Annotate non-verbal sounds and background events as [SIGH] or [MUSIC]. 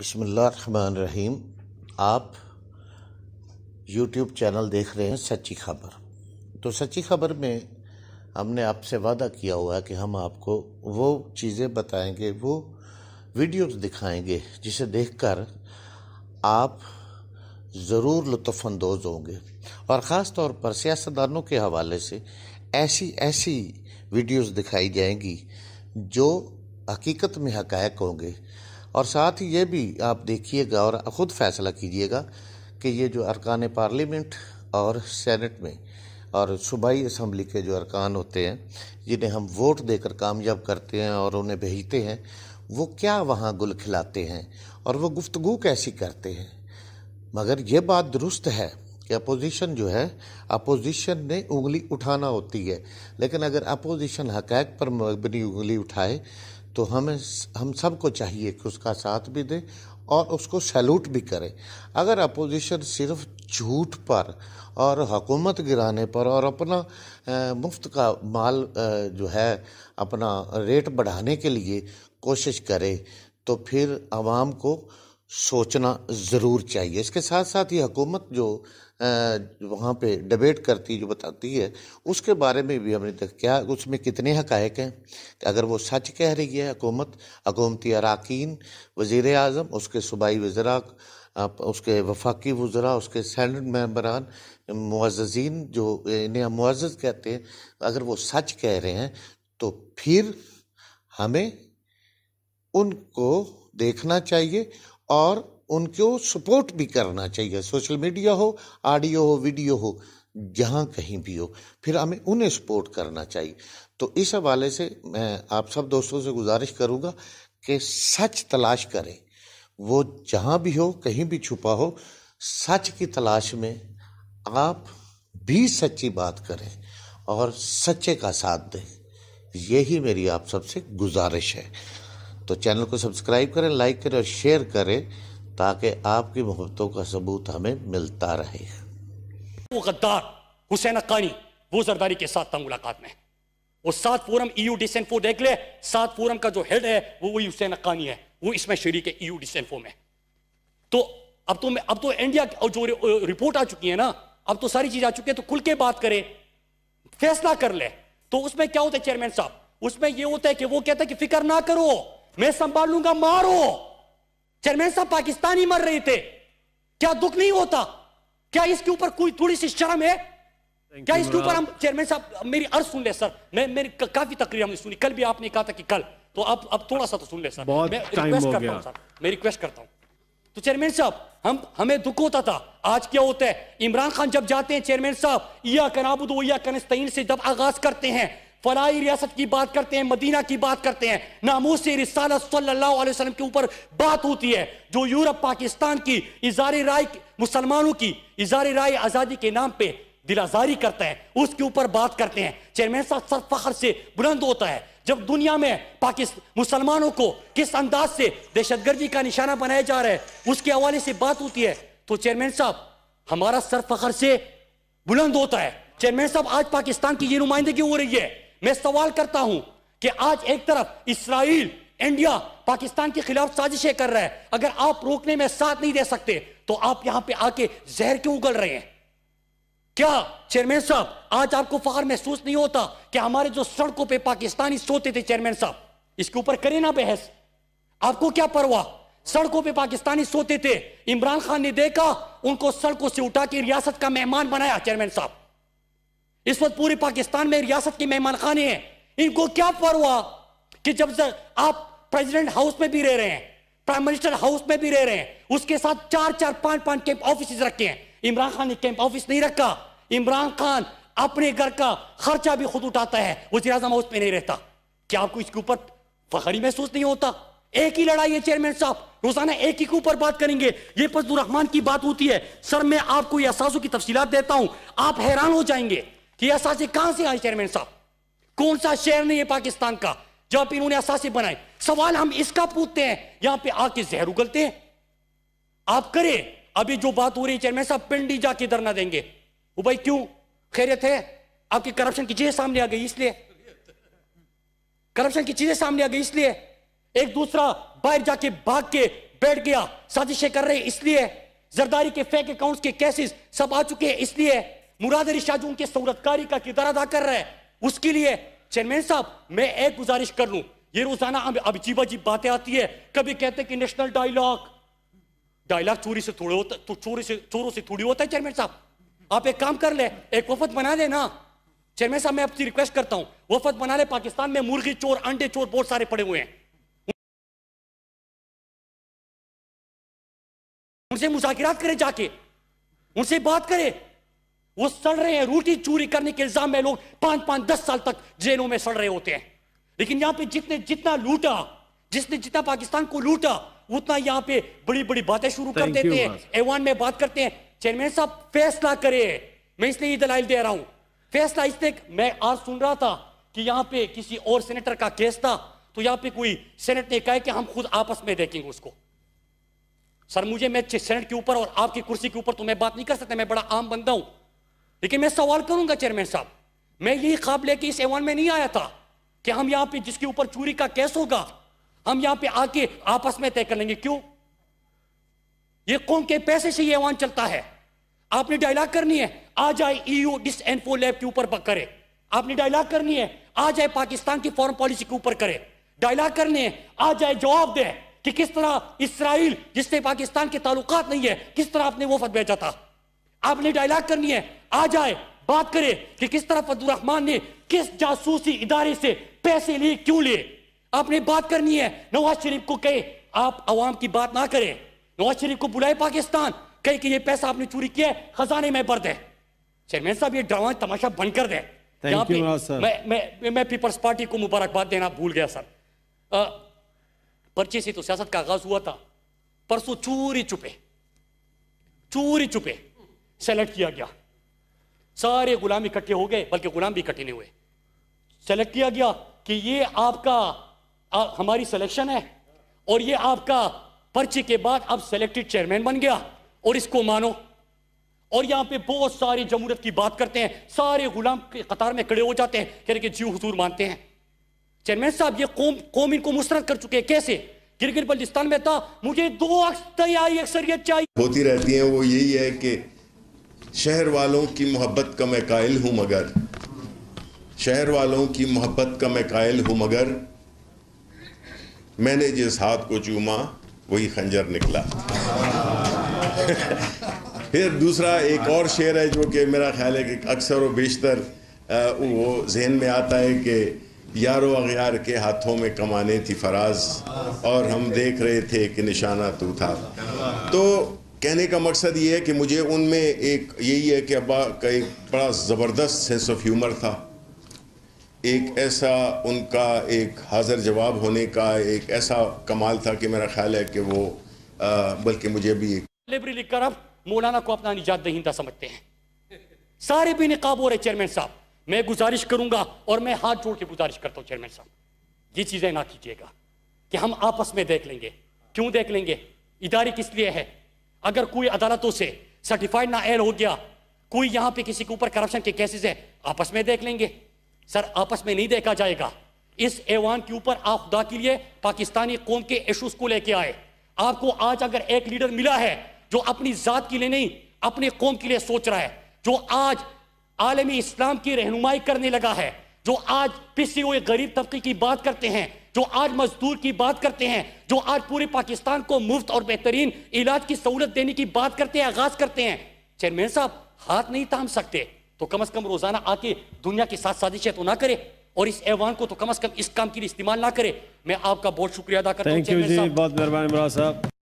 रहीम आप YouTube channel देख रहे हैं सच्ची खबर तो सच्ची खबर में हमने आपसे वादा किया हुआ है कि हम आपको वो चीज़ें बताएंगे वो वीडियोस दिखाएंगे जिसे देखकर आप ज़रूर लुफानंदोज़ होंगे और ख़ास तौर पर सियासतदानों के हवाले से ऐसी ऐसी वीडियोस दिखाई जाएंगी जो हकीकत में हक़ होंगे और साथ ही ये भी आप देखिएगा और ख़ुद फैसला कीजिएगा कि ये जो अरकान पार्लियामेंट और सेनेट में और सूबाई इसम्बली के जो अरकान होते हैं जिन्हें हम वोट देकर कामयाब करते हैं और उन्हें भेजते हैं वो क्या वहाँ गुल खिलाते हैं और वो गुफ्तगु कैसी करते हैं मगर ये बात दुरुस्त है कि अपोजिशन जो है अपोजिशन ने उंगली उठाना होती है लेकिन अगर अपोजिशन हकैक पर मबनी उंगली उठाए तो हमें हम सबको चाहिए कि उसका साथ भी दें और उसको सैल्यूट भी करें अगर अपोजिशन सिर्फ झूठ पर और हुकूमत गिराने पर और अपना आ, मुफ्त का माल आ, जो है अपना रेट बढ़ाने के लिए कोशिश करे तो फिर आवाम को सोचना ज़रूर चाहिए इसके साथ साथ ये हकूमत जो वहाँ पे डिबेट करती जो बताती है उसके बारे में भी हमने देखा क्या उसमें कितने हकायक हैं कि अगर वो सच कह रही है हकूमत हकूमती अरकान वज़ी अजम उसके सूबाई वज़रा उसके वफाकी वज़रा उसके सैनट मम्बरान मुआजीन जो इन्हें हम मुआज़ कहते हैं अगर वो सच कह रहे हैं तो फिर हमें उनको देखना चाहिए और उनको सपोर्ट भी करना चाहिए सोशल मीडिया हो ऑडियो हो वीडियो हो जहाँ कहीं भी हो फिर हमें उन्हें सपोर्ट करना चाहिए तो इस हवाले से मैं आप सब दोस्तों से गुजारिश करूँगा कि सच तलाश करें वो जहाँ भी हो कहीं भी छुपा हो सच की तलाश में आप भी सच्ची बात करें और सच्चे का साथ दें यही मेरी आप सबसे गुजारिश है तो चैनल को सब्सक्राइब करें लाइक करें और शेयर करें ताकि आपकी मोहब्बतों का सबूत हमें मिलता रहे वो गद्दार हुसैन अक्कानी वो जरदारी के साथ था मुलाकात में वो सात फोरम ईयू डिसेंट फोर देख ले सात फोरम का जो हेड है वो वही हुसैन अक्कानी है वो इसमें शरीक है ईयू डिसेंट फोर में तो अब तो अब तो इंडिया जो रिपोर्ट आ चुकी है ना अब तो सारी चीज आ चुकी है तो खुल के बात करे फैसला कर ले तो उसमें क्या होता है चेयरमैन साहब उसमें ये होता है कि वो कहता है कि फिक्र ना करो मैं संभाल लूंगा मारो चेयरमैन साहब पाकिस्तानी मर रहे थे क्या दुख नहीं होता क्या इसके ऊपर कोई थोड़ी सी शर्म है Thank क्या इसके ऊपर हम चेयरमैन साहब मेरी अर्ज सुन ले सर मैं मेरी काफी तकरीर हमने सुनी कल भी आपने कहा था कि कल तो अब अब थोड़ा सा तो सुन ले सर बहुत मैं रिक्वेस्ट करता हूँ सर मैं रिक्वेस्ट करता हूँ तो चेयरमैन साहब हम हमें दुख होता था आज क्या होता है इमरान खान जब जाते हैं चेयरमैन साहब या कनाबुदो या कनस्तीन से जब आगाज करते हैं फलाई रियासत की बात करते हैं मदीना की बात करते हैं नामूस रिसालत सल्लल्लाहु के ऊपर बात होती है जो यूरोप पाकिस्तान की इजार राय मुसलमानों की इजार राय आज़ादी के नाम पर दिलाजारी करता है उसके ऊपर बात करते हैं चेयरमैन साहब सर फखर से बुलंद होता है जब दुनिया में पाकिस्तान मुसलमानों को किस अंदाज से दहशतगर्दी का निशाना बनाया जा रहा है उसके हवाले से बात होती है तो चेयरमैन साहब हमारा सर फखर से बुलंद होता है चेयरमैन साहब आज पाकिस्तान की ये नुमाइंदगी हो रही है मैं सवाल करता हूं कि आज एक तरफ इसराइल इंडिया पाकिस्तान के खिलाफ साजिशें कर रहा है अगर आप रोकने में साथ नहीं दे सकते तो आप यहां पे आके जहर क्यों उगल रहे हैं क्या चेयरमैन साहब आज आपको फखर महसूस नहीं होता कि हमारे जो सड़कों पे पाकिस्तानी सोते थे चेयरमैन साहब इसके ऊपर करें ना बहस आपको क्या परवाह सड़कों पे पाकिस्तानी सोते थे इमरान खान ने देखा उनको सड़कों से उठा के रियासत का मेहमान बनाया चेयरमैन साहब इस वक्त पूरे पाकिस्तान में रियासत के मेहमान खाने हैं इनको क्या हुआ कि जब आप प्रेसिडेंट हाउस में भी रह रहे हैं प्राइम मिनिस्टर हाउस में भी रह रहे हैं उसके साथ चार चार पांच पांच कैंप ऑफिस रखे हैं इमरान खान ने कैंप ऑफिस नहीं रखा इमरान खान अपने घर का खर्चा भी खुद उठाता है वजी अजम हाउस में नहीं रहता क्या आपको इसके ऊपर फखरी महसूस नहीं होता एक ही लड़ाई है चेयरमैन साहब रोजाना एक ही के ऊपर बात करेंगे ये फजल रहमान की बात होती है सर मैं आपको यह असाजों की तफसीत देता हूं आप हैरान हो जाएंगे कि असासी कहां से आए चेयरमैन साहब कौन सा शहर नहीं है पाकिस्तान का जहां पर इन्होंने असासी बनाए सवाल हम इसका पूछते हैं यहां पे आके जहर उगलते हैं आप करें अभी जो बात हो रही है चेयरमैन साहब पिंडी जाके धरना देंगे वो भाई क्यों खैरियत है आपकी करप्शन की चीजें सामने आ गई इसलिए करप्शन की चीजें सामने आ गई इसलिए एक दूसरा बाहर जाके भाग के बैठ गया साजिशें कर रहे इसलिए जरदारी के फेक अकाउंट्स के केसेस सब आ चुके हैं इसलिए मुराद अली शाह जो उनके सूरतकारी का किरदार अदा कर रहे हैं उसके लिए चेयरमैन साहब मैं एक गुजारिश कर लूं ये रोजाना अब अजीब अजीब बातें आती है कभी कहते कि नेशनल डायलॉग डायलॉग चोरी से थोड़े होता तो चोरी से चोरों से थोड़ी होता है चेयरमैन साहब आप एक काम कर ले एक वफद बना ले ना चेयरमैन साहब मैं आपसे रिक्वेस्ट करता हूँ वफद बना ले पाकिस्तान में मुर्गी चोर अंडे चोर बहुत सारे पड़े हुए हैं उनसे मुजाकिरात करें जाके उनसे बात करें वो सड़ रहे हैं रोटी चोरी करने के इल्जाम में लोग पांच पांच दस साल तक जेलों में सड़ रहे होते हैं लेकिन यहां पे जितने जितना लूटा जिसने जितना पाकिस्तान को लूटा उतना यहाँ पे बड़ी बड़ी बातें शुरू कर देते हैं एवान में बात करते हैं चेयरमैन साहब फैसला करे मैं इसलिए दलाइल दे रहा हूं फैसला इसलिए मैं आज सुन रहा था कि यहाँ पे किसी और सेनेटर का केस था तो यहाँ पे कोई सेनेट ने कहा कि हम खुद आपस में देखेंगे उसको सर मुझे मैं सेनेट के ऊपर और आपकी कुर्सी के ऊपर तो मैं बात नहीं कर सकता मैं बड़ा आम बंदा हूं लेकिन मैं सवाल करूंगा चेयरमैन साहब मैं यही खाब लेके इस एवान में नहीं आया था कि हम यहां पे जिसके ऊपर चोरी का केस होगा हम यहां पे आके आपस में तय कर लेंगे क्यों ये कौन के पैसे से ये एवान चलता है आपने डायलॉग करनी है आ जाए ईयू डिस एनफो लैब के ऊपर करे आपने डायलॉग करनी है आ जाए पाकिस्तान की फॉरन पॉलिसी के ऊपर करे डायलॉग करने है आ जाए जवाब दे कि किस तरह इसराइल जिससे पाकिस्तान के ताल्लुकात नहीं है किस तरह आपने वो फत भेजा था आपने डायलॉग करनी है आ जाए बात करे कि किस तरफ रहमान ने किस जासूसी इदारे से पैसे लिए क्यों लिए आपने बात करनी है नवाज शरीफ को कहे आप अवाम की बात ना करें नवाज शरीफ को बुलाए पाकिस्तान कहे कि ये पैसा आपने चोरी किया है खजाने में भर दे चेयरमैन साहब ये ड्रामा तमाशा बंद कर दे मैं मैं मैं पीपल्स पार्टी को मुबारकबाद देना भूल गया सर आ, पर्चे से तो सियासत का आगाज हुआ था परसों चूरी चुपे चूरी चुपे सेलेक्ट किया गया सारे गुलाम इकट्ठे हो गए बल्कि गुलाम भी इकट्ठे नहीं हुए सेलेक्ट किया गया कि ये आपका आ, हमारी सिलेक्शन है और ये आपका पर्ची के बाद अब सेलेक्टेड चेयरमैन बन गया और इसको मानो और यहां पे बहुत सारी जमूरत की बात करते हैं सारे गुलाम के कतार में खड़े हो जाते हैं कह रहे कि जीव हजूर मानते हैं चेयरमैन साहब ये कौम कौम इनको मुस्तरद कर चुके हैं कैसे गिरगिट बल्तिस्तान में था मुझे दो अक्सरियत चाहिए होती रहती है वो यही है कि शहर वालों की मोहब्बत का मैं कायल हूँ मगर शहर वालों की मोहब्बत का मैं कायल हूँ मगर मैंने जिस हाथ को चूमा वही खंजर निकला [LAUGHS] फिर दूसरा एक और शेर है जो कि मेरा ख्याल है कि अक्सर व बेशतर वो जहन में आता है कि यारो अगयार के हाथों में कमाने थी फराज और हम देख रहे थे कि निशाना तू था तो कहने का मकसद ये है कि मुझे उनमें एक यही है कि अब्बा का एक बड़ा ज़बरदस्त सेंस ऑफ ह्यूमर था एक ऐसा उनका एक हाजिर जवाब होने का एक ऐसा कमाल था कि मेरा ख्याल है कि वो बल्कि मुझे भी एक लिख अब मौलाना को अपना निजात दहिंदा समझते हैं सारे भी निकाब हो रहे चेयरमैन साहब मैं गुजारिश करूंगा और मैं हाथ जोड़ के गुजारिश करता हूँ चेयरमैन साहब ये चीज़ें ना कीजिएगा कि हम आपस में देख लेंगे क्यों देख लेंगे इदारे किस लिए है अगर कोई अदालतों से सर्टिफाइड ना एल हो गया कोई यहां पे किसी के ऊपर करप्शन के केसेस है आपस में देख लेंगे सर आपस में नहीं देखा जाएगा इस एवान के ऊपर आप खुदा के लिए पाकिस्तानी कौम के इशूज को लेके आए आपको आज अगर एक लीडर मिला है जो अपनी जात के लिए नहीं अपने कौम के लिए सोच रहा है जो आज आलमी इस्लाम की रहनुमाई करने लगा है जो आज पिसी हुए गरीब तबके की बात करते हैं जो आज मजदूर की बात करते हैं जो आज पूरे पाकिस्तान को मुफ्त और बेहतरीन इलाज की सहूलत देने की बात करते हैं आगाज करते हैं चेयरमैन साहब हाथ नहीं थाम सकते तो कम अज कम रोजाना आके दुनिया के साथ साजिशें तो ना करे और इस ऐवान को तो कम अज कम इस काम के लिए इस्तेमाल ना करे मैं आपका बहुत शुक्रिया अदा करता हूँ